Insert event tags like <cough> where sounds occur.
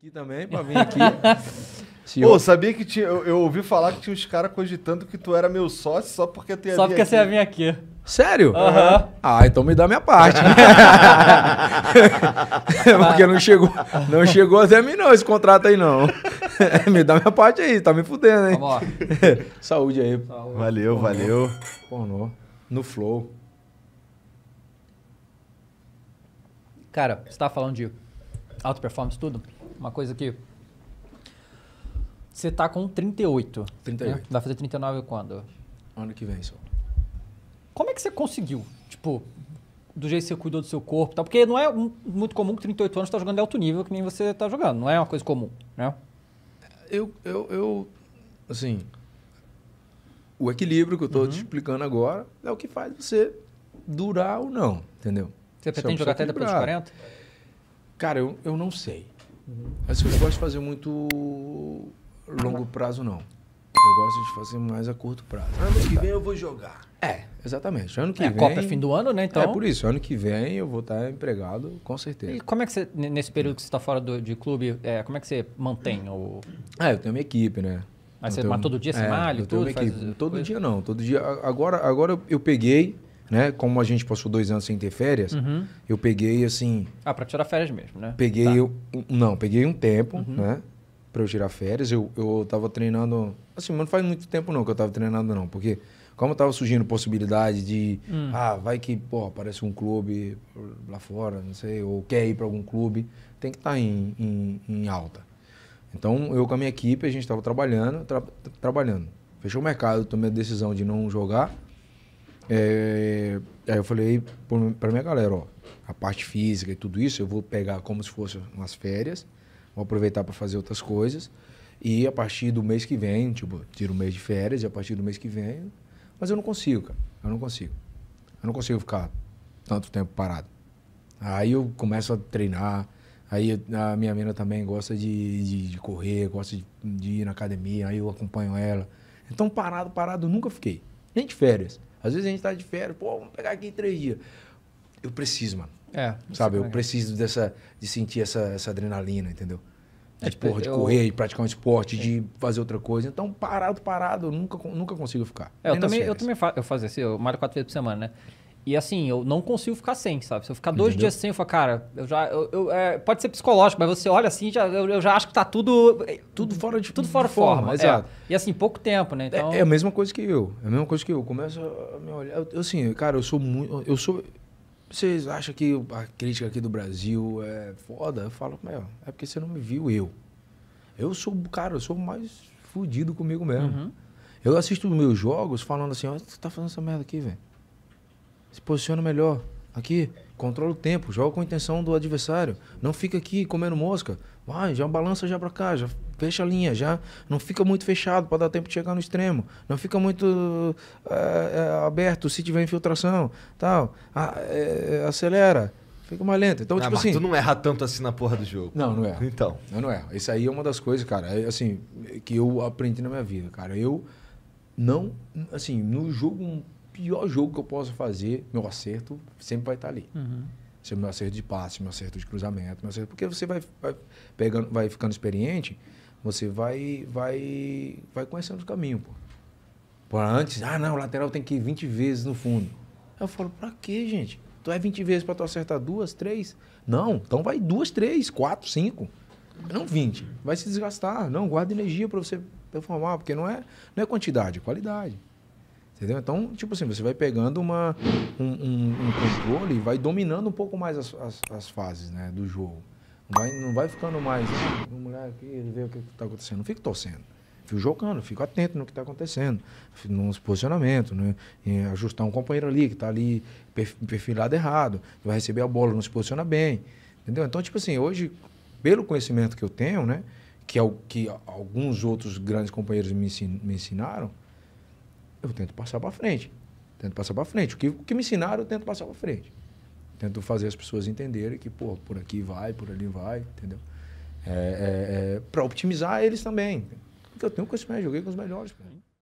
aqui também pra vir aqui. Pô, <laughs> sabia que tinha, eu, eu ouvi falar que tinha uns caras cogitando que tu era meu sócio só porque tu ia Só vir porque aqui. você ia vir aqui. Sério? Aham. Ah, então me dá minha parte. <laughs> <laughs> Porque não chegou, não chegou até mim não esse contrato aí não. me dá minha parte aí, tá me fudendo, hein? Vamos lá. Saúde aí. Valeu, valeu. Pornô. No flow. Cara, você tava tá falando de auto performance, tudo uma coisa que você tá com 38. 38. Né? Vai fazer 39 quando? Ano que vem, só. Como é que você conseguiu? Tipo, do jeito que você cuidou do seu corpo, tal Porque não é muito comum que 38 anos tá jogando de alto nível que nem você tá jogando. Não é uma coisa comum, né? Eu, eu, eu assim, o equilíbrio que eu tô uhum. te explicando agora é o que faz você durar ou não, entendeu? Você pretende jogar até depois dos 40? Cara, eu, eu não sei. Uhum. Mas eu não gosto de fazer muito longo prazo, não. Eu gosto de fazer mais a curto prazo. Ano que vem eu vou jogar. É, exatamente. Ano que é, vem. A Copa é fim do ano, né? Então... É por isso. Ano que vem eu vou estar empregado, com certeza. E como é que você, nesse período que você está fora do, de clube, é, como é que você mantém o. Ah, eu tenho minha equipe, né? Mas, você, tenho... mas todo dia você é, malha? tudo, Todo coisa? dia não. Todo dia. Agora, agora eu peguei né? Como a gente passou dois anos sem ter férias, uhum. eu peguei assim. Ah, para tirar férias mesmo, né? Peguei tá. eu, não, peguei um tempo, uhum. né? Para eu tirar férias, eu eu tava treinando assim, mas não faz muito tempo não que eu tava treinando não, porque como tava surgindo possibilidade de hum. ah, vai que, pô, aparece um clube lá fora, não sei, ou quer ir para algum clube, tem que estar tá em, em, em, alta. Então, eu com a minha equipe, a gente estava trabalhando, tra trabalhando. Fechou o mercado, tomei a decisão de não jogar é, é, aí eu falei para minha galera, ó, a parte física e tudo isso eu vou pegar como se fosse umas férias, vou aproveitar para fazer outras coisas e a partir do mês que vem, tipo, tiro o mês de férias e a partir do mês que vem, mas eu não consigo, cara, eu não consigo, eu não consigo ficar tanto tempo parado. Aí eu começo a treinar, aí a minha menina também gosta de, de, de correr, gosta de, de ir na academia, aí eu acompanho ela. Então parado, parado, nunca fiquei, nem de férias. Às vezes a gente tá de férias, pô, vamos pegar aqui três dias. Eu preciso, mano. É. Sabe, eu preciso dessa, de sentir essa, essa adrenalina, entendeu? De, é, tipo, porra, de eu... correr, de praticar um esporte, de fazer outra coisa. Então, parado, parado, eu nunca, nunca consigo ficar. É, eu, também, eu também, eu fa eu faço assim, eu marco quatro vezes por semana, né? E assim, eu não consigo ficar sem, sabe? Se eu ficar dois Entendeu? dias sem, eu falo, cara, eu já. Eu, eu é, pode ser psicológico, mas você olha assim, já, eu, eu, já acho que tá tudo. Eh, tudo fora de Tudo fora de forma, forma. É. exato. É. E assim, pouco tempo, né? Então... É, é, a mesma coisa que eu. É a mesma coisa que eu. Começo a me olhar. Eu, assim, cara, eu sou muito. Eu sou. Vocês acham que a crítica aqui do Brasil é foda? Eu falo, meu, é porque você não me viu eu. Eu sou, cara, eu sou mais fudido comigo mesmo. Uhum. Eu assisto meus jogos falando assim, ó, oh, você tá fazendo essa merda aqui, velho se posiciona melhor. Aqui, controla o tempo, joga com a intenção do adversário. Não fica aqui comendo mosca. Vai, já balança já para cá, já fecha a linha, já não fica muito fechado para dar tempo de chegar no extremo. Não fica muito é, é, aberto se tiver infiltração, tal. A, ah, é, eh, acelera. Fica mais lento. Então, ah, tipo assim. Tu não erra tanto assim na porra do jogo. Não, não erra. Então. Eu não erro. Isso aí é uma das coisas, cara, é, assim, que eu aprendi na minha vida, cara. Eu não, assim, no jogo pior jogo que eu possa fazer, meu acerto sempre vai estar ali. Uhum. Se meu acerto de passe, meu acerto de cruzamento, meu acerto, porque você vai, vai pegando, vai ficando experiente, você vai vai vai conhecendo o caminho, pô. Por antes, ah, não, o lateral tem que ir 20 vezes no fundo. Eu falo, pra quê, gente? Tu é 20 vezes para tu acertar duas, três? Não, então vai duas, três, quatro, cinco. Não 20. Vai se desgastar. Não, guarda energia para você performar, porque não é, não é quantidade, é qualidade. Entendeu? Então, tipo assim, você vai pegando uma, um, um, um controle e vai dominando um pouco mais as, as, as fases né, do jogo. Não vai, não vai ficando mais, vamos ah, mulher aqui, ver o que está acontecendo. Não fico torcendo. Fico jogando, fico atento no que está acontecendo, nos posicionamentos, né? Em ajustar um companheiro ali que está ali perfilado errado, vai receber a bola, não se posiciona bem. Entendeu? Então, tipo assim, hoje, pelo conhecimento que eu tenho, né? Que é o que alguns outros grandes companheiros me ensinaram, eu tento passar para frente. Tento passar para frente. O que, o que me ensinaram, eu tento passar para frente. Tento fazer as pessoas entenderem que, pô, por aqui vai, por ali vai, entendeu? É, é, é, para otimizar eles também. Porque eu tenho conhecimento, joguei com os melhores.